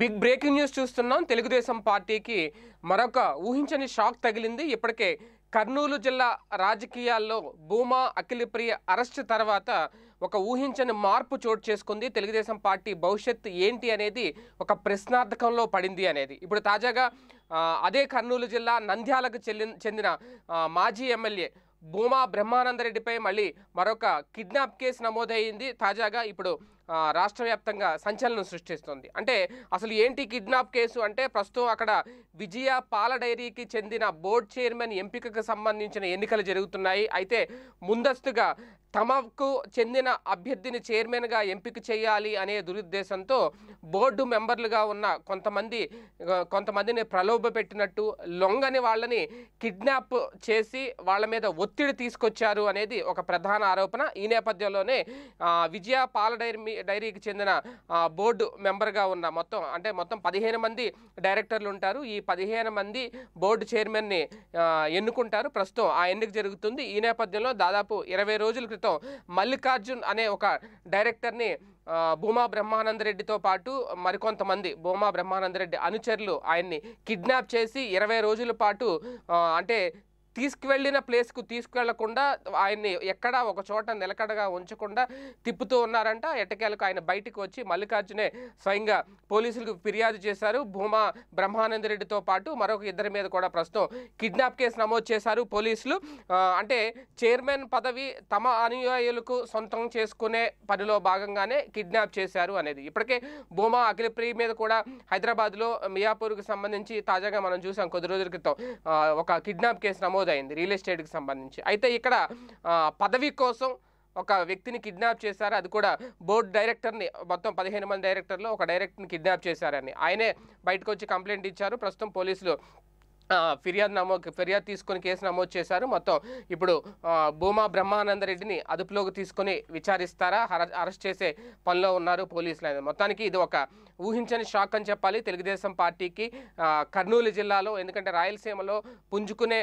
big breaking news చూస్తున్నాం తెలుగుదేశం పార్టీకి మరొక ఊహించని షాక్ తగిలింది ఇప్పటికే కర్నూలు జిల్లా రాజకీయాల్లో భూమా అఖిలప్రియ అరెస్ట్ తర్వాత ఒక ఊహించని మార్పు చోటు చేసుకుంది తెలుగుదేశం పార్టీ భవిష్యత్తు ఏంటి అనేది ఒక ప్రశ్నార్థకంలో పడింది అనేది ఇప్పుడు తాజాగా అదే కర్నూలు జిల్లా నంద్యాలకు చెందిన మాజీ ఎమ్మెల్యే భూమా బ్రహ్మానందరెడ్డిపై మళ్ళీ మరొక కిడ్నాప్ కేసు నమోదైంది తాజాగా ఇప్పుడు రాష్ట్ర వ్యాప్తంగా సంచలనం సృష్టిస్తుంది అంటే అసలు ఏంటి కిడ్నాప్ కేసు అంటే ప్రస్తుతం అక్కడ విజయ పాల డైరీకి చెందిన బోర్డు చైర్మన్ ఎంపికకు సంబంధించిన ఎన్నికలు జరుగుతున్నాయి అయితే ముందస్తుగా తమకు చెందిన అభ్యర్థిని చైర్మన్గా ఎంపిక చేయాలి అనే దురుద్దేశంతో బోర్డు మెంబర్లుగా ఉన్న కొంతమంది కొంతమందిని ప్రలోభ పెట్టినట్టు లొంగని వాళ్ళని కిడ్నాప్ చేసి వాళ్ళ మీద ఒత్తిడి తీసుకొచ్చారు అనేది ఒక ప్రధాన ఆరోపణ ఈ నేపథ్యంలోనే విజయ పాల డైరీ డైరీకి చెందిన బోర్డు మెంబర్గా ఉన్న మొత్తం అంటే మొత్తం పదిహేను మంది డైరెక్టర్లు ఉంటారు ఈ పదిహేను మంది బోర్డు చైర్మన్ని ఎన్నుకుంటారు ప్రస్తుతం ఆ ఎన్నిక జరుగుతుంది ఈ నేపథ్యంలో దాదాపు ఇరవై రోజుల క్రితం సహాయంతో మల్లికార్జున్ అనే ఒక డైరెక్టర్ని భూమా బ్రహ్మానందరెడ్డితో పాటు మరికొంతమంది భూమా బ్రహ్మానందరెడ్డి అనుచరులు ఆయన్ని కిడ్నాప్ చేసి ఇరవై రోజుల పాటు అంటే తీసుకువెళ్ళిన ప్లేస్కు తీసుకువెళ్లకుండా ఆయన్ని ఎక్కడ ఒక చోట నిలకడగా ఉంచకుండా తిప్పుతూ ఉన్నారంట ఎటకేలకు ఆయన బయటకు వచ్చి మల్లికార్జునే స్వయంగా పోలీసులకు ఫిర్యాదు చేశారు భూమా బ్రహ్మానంద రెడ్డితో పాటు మరొక ఇద్దరి మీద కూడా ప్రస్తుతం కిడ్నాప్ కేసు నమోదు చేశారు పోలీసులు అంటే చైర్మన్ పదవి తమ అనుయాయులకు సొంతం చేసుకునే పనిలో భాగంగానే కిడ్నాప్ చేశారు అనేది ఇప్పటికే భూమా అఖిలప్రియ మీద కూడా హైదరాబాద్లో మియాపూర్కు సంబంధించి తాజాగా మనం చూసాం కొద్ది రోజుల క్రితం ఒక కిడ్నాప్ కేసు నమోదు నమోదైంది రియల్ ఎస్టేట్కి సంబంధించి అయితే ఇక్కడ పదవి కోసం ఒక వ్యక్తిని కిడ్నాప్ చేశారు అది కూడా బోర్డు డైరెక్టర్ని మొత్తం పదిహేను మంది డైరెక్టర్లు ఒక డైరెక్టర్ని కిడ్నాప్ చేశారని ఆయనే బయటకు వచ్చి కంప్లైంట్ ఇచ్చారు ప్రస్తుతం పోలీసులు ఫిర్యాదు నమోదు ఫిర్యాదు తీసుకొని కేసు నమోదు చేశారు మొత్తం ఇప్పుడు భూమా బ్రహ్మానందరెడ్డిని అదుపులోకి తీసుకొని విచారిస్తారా అరెస్ట్ చేసే పనిలో ఉన్నారు పోలీసులు అనేది మొత్తానికి ఇది ఒక ఊహించని షాక్ అని చెప్పాలి తెలుగుదేశం పార్టీకి కర్నూలు జిల్లాలో ఎందుకంటే రాయలసీమలో పుంజుకునే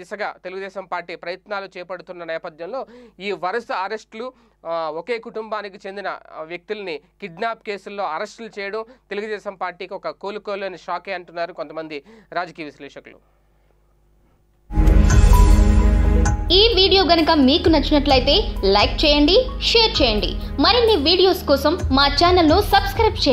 దిశగా తెలుగుదేశం పార్టీ ప్రయత్నాలు చేపడుతున్న నేపథ్యంలో ఈ వరుస అరెస్టులు ఒకే కుటుంబానికి చెందిన వ్యక్తుల్ని కిడ్నాప్ కేసుల్లో అరెస్టులు చేయడం తెలుగుదేశం పార్టీకి ఒక కోలుకోలేని షాకే అంటున్నారు కొంతమంది రాజకీయ విశ్లేషకులు ఈ వీడియో గనక మీకు నచ్చినట్లయితే లైక్ చేయండి షేర్ చేయండి మరిన్ని వీడియోస్ కోసం మా ను సబ్స్క్రైబ్ చేయండి